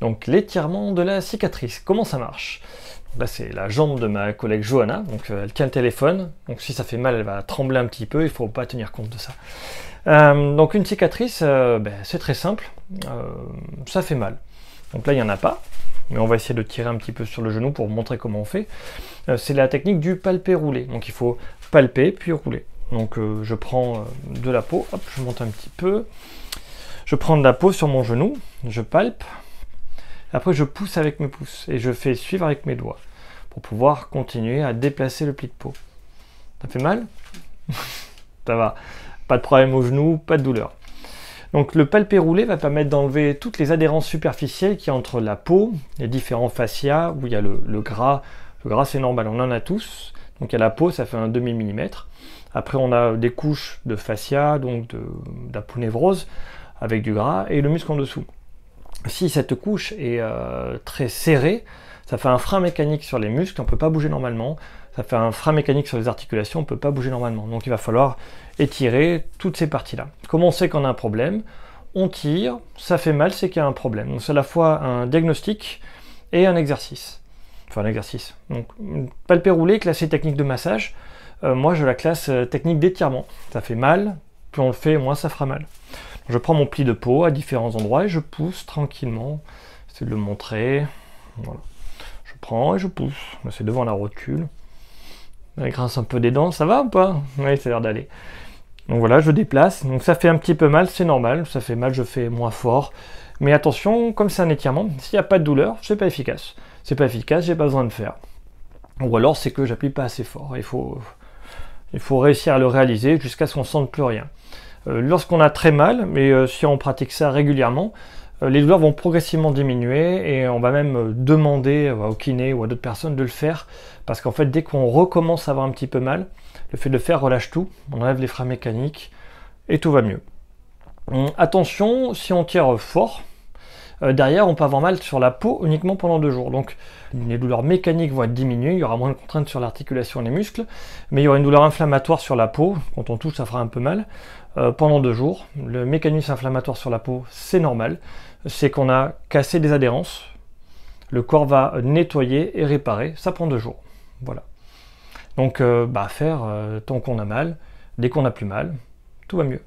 Donc l'étirement de la cicatrice, comment ça marche Là c'est la jambe de ma collègue Johanna, donc euh, elle tient le téléphone, donc si ça fait mal elle va trembler un petit peu, il ne faut pas tenir compte de ça. Euh, donc une cicatrice, euh, ben, c'est très simple, ça fait mal. Donc là il n'y en a pas, mais on va essayer de tirer un petit peu sur le genou pour vous montrer comment on fait. c'est la technique du palper-rouler, donc il faut palper puis rouler. Donc je prends de la peau, hop, je monte un petit peu, je prends de la peau sur mon genou, je palpe, après, je pousse avec mes pouces et je fais suivre avec mes doigts pour pouvoir continuer à déplacer le pli de peau. Ça fait mal Ça va. Pas de problème au genou, pas de douleur. Donc le palpé roulé va permettre d'enlever toutes les adhérences superficielles qui entre la peau, les différents fascias, où il y a le, gras. Le gras c'est normal, on en a tous. Donc il y a la peau, ça fait un demi millimètre. Après, on a des couches de fascia, donc de, avec du gras et le muscle en dessous si cette couche est euh, très serrée, ça fait un frein mécanique sur les muscles, on ne peut pas bouger normalement. Ça fait un frein mécanique sur les articulations, on ne peut pas bouger normalement. Donc il va falloir étirer toutes ces parties-là. Comment on sait qu'on a un problème, on tire, ça fait mal, c'est qu'il y a un problème. Donc c'est à la fois un diagnostic et un exercice. Enfin un exercice. Donc palper roulé, classer technique de massage. Euh, moi je la classe euh, technique d'étirement. Ça fait mal, plus on le fait, moins ça fera mal. Je prends mon pli de peau à différents endroits et je pousse tranquillement. C'est de le montrer. Voilà. Je prends et je pousse. C'est devant la rotule. Elle grince un peu des dents, ça va ou pas Oui, ça a l'air d'aller. Donc voilà, je déplace. Donc ça fait un petit peu mal, c'est normal. Ça fait mal, je fais moins fort. Mais attention, comme c'est un étirement, s'il n'y a pas de douleur, c'est pas efficace. C'est pas efficace, j'ai pas besoin de faire. Ou alors c'est que j'appuie pas assez fort. Il faut, il faut réussir à le réaliser jusqu'à ce qu'on sente plus rien. Euh, lorsqu'on a très mal, mais euh, si on pratique ça régulièrement, euh, les douleurs vont progressivement diminuer et on va même demander au kiné ou à d'autres personnes de le faire parce qu'en fait dès qu'on recommence à avoir un petit peu mal, le fait de le faire relâche tout, on enlève les freins mécaniques et tout va mieux. Hum, attention, si on tire fort, euh, derrière, on peut avoir mal sur la peau uniquement pendant deux jours. Donc les douleurs mécaniques vont être diminuées, il y aura moins de contraintes sur l'articulation et les muscles, mais il y aura une douleur inflammatoire sur la peau. Quand on touche, ça fera un peu mal. Euh, pendant deux jours, le mécanisme inflammatoire sur la peau, c'est normal. C'est qu'on a cassé des adhérences. Le corps va nettoyer et réparer. Ça prend deux jours. Voilà. Donc, euh, bah, faire tant qu'on a mal, dès qu'on a plus mal, tout va mieux.